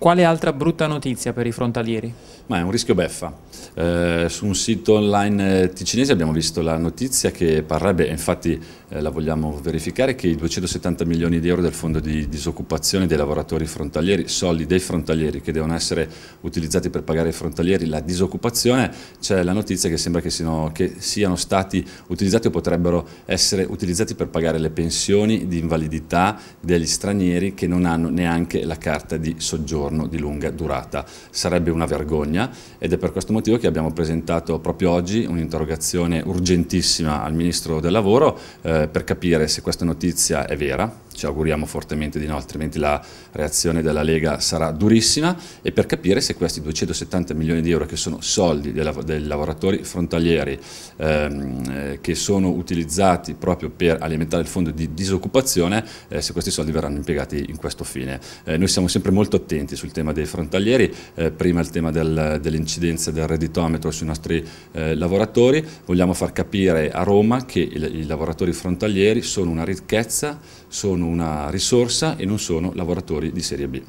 Quale altra brutta notizia per i frontalieri? Ma è un rischio beffa. Eh, su un sito online eh, ticinese abbiamo visto la notizia che parrebbe, infatti eh, la vogliamo verificare, che i 270 milioni di euro del fondo di disoccupazione dei lavoratori frontalieri, soldi dei frontalieri che devono essere utilizzati per pagare ai frontalieri la disoccupazione, c'è la notizia che sembra che siano, che siano stati utilizzati o potrebbero essere utilizzati per pagare le pensioni di invalidità degli stranieri che non hanno neanche la carta di soggiorno giorno di lunga durata. Sarebbe una vergogna ed è per questo motivo che abbiamo presentato proprio oggi un'interrogazione urgentissima al Ministro del Lavoro eh, per capire se questa notizia è vera ci auguriamo fortemente di no, altrimenti la reazione della Lega sarà durissima e per capire se questi 270 milioni di euro che sono soldi dei, lavoratori frontalieri ehm, eh, che sono utilizzati proprio per alimentare il fondo di disoccupazione, eh, se questi soldi verranno impiegati in questo fine. Eh, noi siamo sempre molto attenti sul tema dei frontalieri, eh, prima il tema del, dell'incidenza del redditometro sui nostri eh, lavoratori, vogliamo far capire a Roma che i, i lavoratori frontalieri sono una ricchezza, sono una risorsa e non sono lavoratori di serie B.